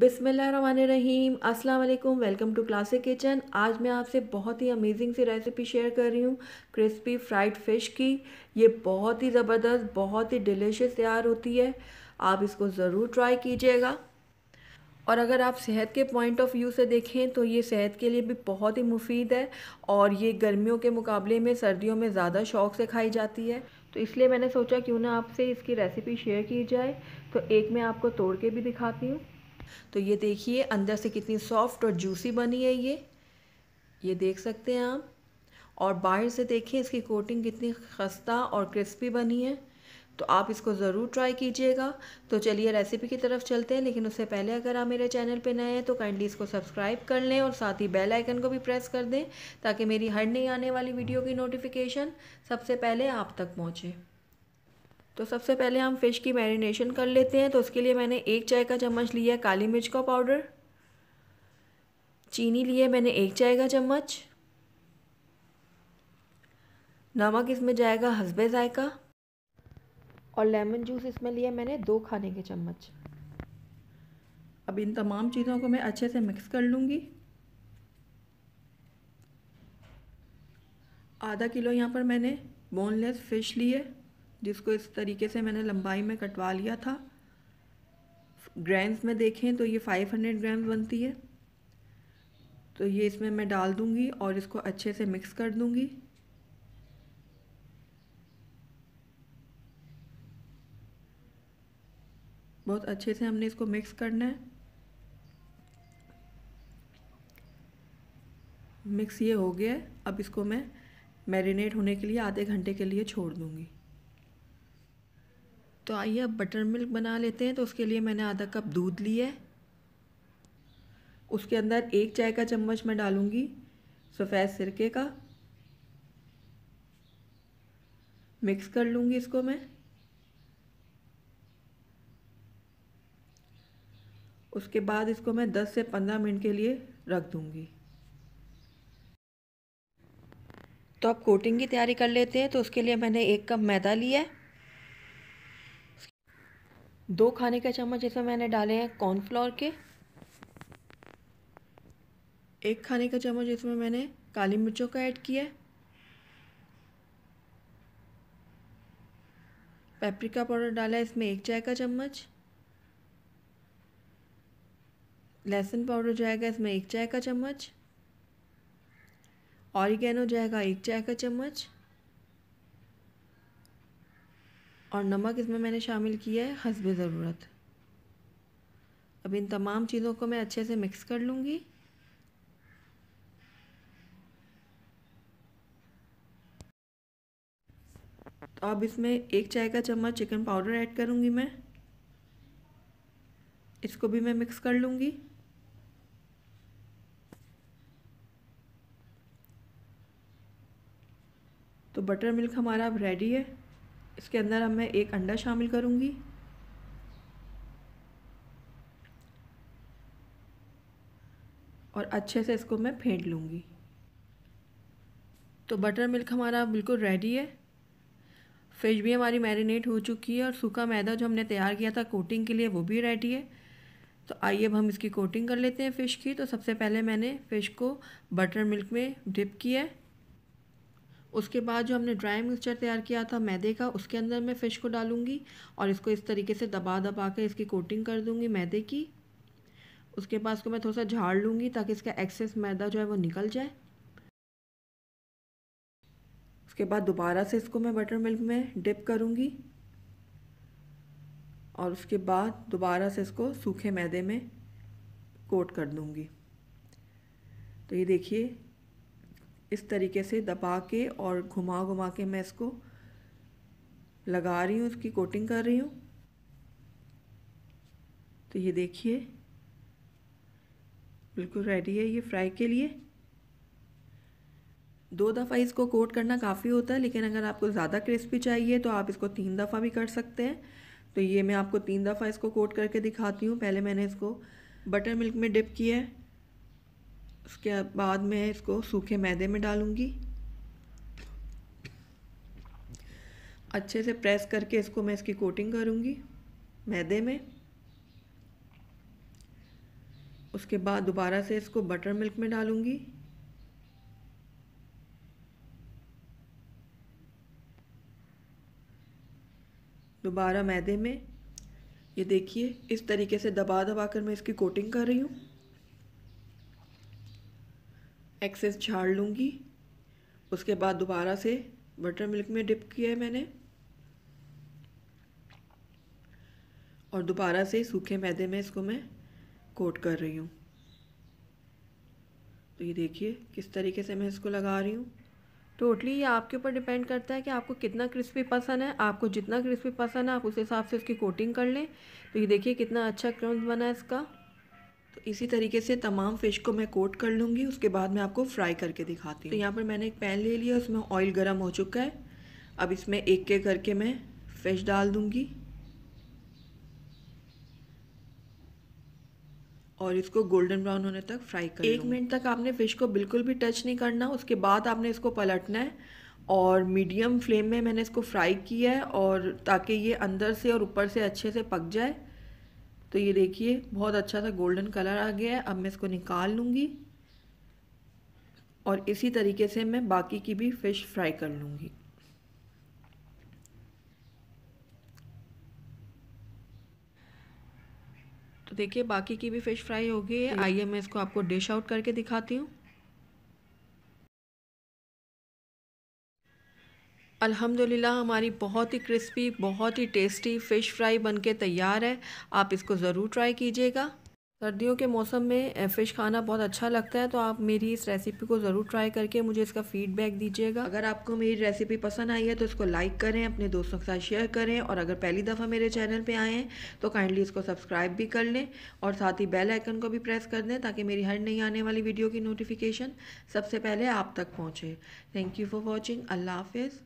बिसमीम अस्सलाम वालेकुम वेलकम टू क्लासिक किचन आज मैं आपसे बहुत ही अमेजिंग सी रेसिपी शेयर कर रही हूँ क्रिस्पी फ्राइड फ़िश की ये बहुत ही ज़बरदस्त बहुत ही डिलीशियस तैयार होती है आप इसको ज़रूर ट्राई कीजिएगा और अगर आप सेहत के पॉइंट ऑफ व्यू से देखें तो ये सेहत के लिए भी बहुत ही मुफीद है और ये गर्मियों के मुकाबले में सर्दियों में ज़्यादा शौक से खाई जाती है तो इसलिए मैंने सोचा क्यों ना आपसे इसकी रेसिपी शेयर की जाए तो एक मैं आपको तोड़ के भी दिखाती हूँ तो ये देखिए अंदर से कितनी सॉफ्ट और जूसी बनी है ये ये देख सकते हैं आप और बाहर से देखें इसकी कोटिंग कितनी खस्ता और क्रिस्पी बनी है तो आप इसको ज़रूर ट्राई कीजिएगा तो चलिए रेसिपी की तरफ चलते हैं लेकिन उससे पहले अगर आप मेरे चैनल पर नए हैं तो काइंडली इसको सब्सक्राइब कर लें और साथ ही बेल आइकन को भी प्रेस कर दें ताकि मेरी हर नई आने वाली वीडियो की नोटिफिकेशन सबसे पहले आप तक पहुँचे तो सबसे पहले हम फ़िश की मैरिनेशन कर लेते हैं तो उसके लिए मैंने एक चाय का चम्मच लिया है काली मिर्च का पाउडर चीनी लिए मैंने एक चाय का चम्मच नमक इसमें जाएगा हसबे जायका और लेमन जूस इसमें लिया मैंने दो खाने के चम्मच अब इन तमाम चीज़ों को मैं अच्छे से मिक्स कर लूँगी आधा किलो यहाँ पर मैंने बोनलेस फ़िश ली है जिसको इस तरीके से मैंने लंबाई में कटवा लिया था ग्राम्स में देखें तो ये 500 ग्राम्स बनती है तो ये इसमें मैं डाल दूँगी और इसको अच्छे से मिक्स कर दूंगी बहुत अच्छे से हमने इसको मिक्स करना है मिक्स ये हो गया अब इसको मैं मैरिनेट होने के लिए आधे घंटे के लिए छोड़ दूँगी तो आइए अब बटर मिल्क बना लेते हैं तो उसके लिए मैंने आधा कप दूध लिया है उसके अंदर एक चाय का चम्मच मैं डालूँगी सफ़ेद सिरके का मिक्स कर लूँगी इसको मैं उसके बाद इसको मैं 10 से 15 मिनट के लिए रख दूँगी तो अब कोटिंग की तैयारी कर लेते हैं तो उसके लिए मैंने एक कप मैदा लिया है दो खाने का चम्मच इसमें मैंने डाले हैं कॉर्नफ्लोर के एक खाने का चम्मच इसमें मैंने काली मिर्चों का ऐड किया पेपरिका पाउडर डाला है इसमें एक चाय का चम्मच लहसुन पाउडर जाएगा इसमें एक चाय का चम्मच ऑरिगेनो जाएगा एक चाय का चम्मच और नमक इसमें मैंने शामिल किया है हसब ज़रूरत अब इन तमाम चीज़ों को मैं अच्छे से मिक्स कर लूँगी तो अब इसमें एक चाय का चम्मच चिकन पाउडर ऐड करूँगी मैं इसको भी मैं मिक्स कर लूँगी तो बटर मिल्क हमारा अब रेडी है इसके अंदर अब मैं एक अंडा शामिल करूँगी और अच्छे से इसको मैं फेंट लूँगी तो बटर मिल्क हमारा बिल्कुल रेडी है फ़िश भी हमारी मैरिनेट हो चुकी है और सूखा मैदा जो हमने तैयार किया था कोटिंग के लिए वो भी रेडी है तो आइए अब हम इसकी कोटिंग कर लेते हैं फ़िश की तो सबसे पहले मैंने फ़िश को बटर मिल्क में डिप किया है उसके बाद जो हमने ड्राई मिक्सचर तैयार किया था मैदे का उसके अंदर मैं फ़िश को डालूंगी और इसको इस तरीके से दबा दबा कर इसकी कोटिंग कर दूंगी मैदे की उसके बाद इसको मैं थोड़ा सा झाड़ लूँगी ताकि इसका एक्सेस मैदा जो है वो निकल जाए उसके बाद दोबारा से इसको मैं बटर मिल्क में डिप करूँगी और उसके बाद दोबारा से इसको सूखे मैदे में कोट कर दूँगी तो ये देखिए इस तरीके से दबा के और घुमा घुमा के मैं इसको लगा रही हूँ इसकी कोटिंग कर रही हूँ तो ये देखिए बिल्कुल रेडी है ये फ्राई के लिए दो दफ़ा इसको कोट करना काफ़ी होता है लेकिन अगर आपको ज़्यादा क्रिस्पी चाहिए तो आप इसको तीन दफ़ा भी कर सकते हैं तो ये मैं आपको तीन दफ़ा इसको कोट करके दिखाती हूँ पहले मैंने इसको बटर मिल्क में डिप किया है उसके बाद मैं इसको सूखे मैदे में डालूँगी अच्छे से प्रेस करके इसको मैं इसकी कोटिंग करूँगी मैदे में उसके बाद दोबारा से इसको बटर मिल्क में डालूँगी दोबारा मैदे में ये देखिए इस तरीके से दबा दबा कर मैं इसकी कोटिंग कर रही हूँ एक्सेस झाड़ लूँगी उसके बाद दोबारा से बटर मिल्क में डिप किया है मैंने और दोबारा से सूखे मैदे में इसको मैं कोट कर रही हूँ तो ये देखिए किस तरीके से मैं इसको लगा रही हूँ टोटली ये आपके ऊपर डिपेंड करता है कि आपको कितना क्रिस्पी पसंद है आपको जितना क्रिस्पी पसंद है आप उस हिसाब से उसकी कोटिंग कर लें तो ये देखिए कितना अच्छा क्रम्स बना है इसका तो इसी तरीके से तमाम फ़िश को मैं कोट कर लूँगी उसके बाद मैं आपको फ्राई करके दिखाती हूँ तो यहाँ पर मैंने एक पैन ले लिया उसमें ऑयल गर्म हो चुका है अब इसमें एक के करके मैं फ़िश डाल दूँगी और इसको गोल्डन ब्राउन होने तक फ्राई कर एक मिनट तक आपने फ़िश को बिल्कुल भी टच नहीं करना उसके बाद आपने इसको पलटना है और मीडियम फ्लेम में मैंने इसको फ्राई किया है और ताकि ये अंदर से और ऊपर से अच्छे से पक जाए तो ये देखिए बहुत अच्छा सा गोल्डन कलर आ गया है अब मैं इसको निकाल लूँगी और इसी तरीके से मैं बाकी की भी फ़िश फ्राई कर लूँगी तो देखिए बाकी की भी फ़िश फ्राई हो गई है आइए मैं इसको आपको डिश आउट करके दिखाती हूँ अल्हम्दुलिल्लाह हमारी बहुत ही क्रिस्पी बहुत ही टेस्टी फ़िश फ्राई बनके तैयार है आप इसको ज़रूर ट्राई कीजिएगा सर्दियों के मौसम में फ़िश खाना बहुत अच्छा लगता है तो आप मेरी इस रेसिपी को ज़रूर ट्राई करके मुझे इसका फ़ीडबैक दीजिएगा अगर आपको मेरी रेसिपी पसंद आई है तो इसको लाइक करें अपने दोस्तों के साथ शेयर करें और अगर पहली दफ़ा मेरे चैनल पे आए हैं तो काइंडली इसको सब्सक्राइब भी कर लें और साथ ही बेल आइकन को भी प्रेस कर दें ताकि मेरी हर नई आने वाली वीडियो की नोटिफिकेशन सबसे पहले आप तक पहुँचे thank you for watching Allah हाफिज़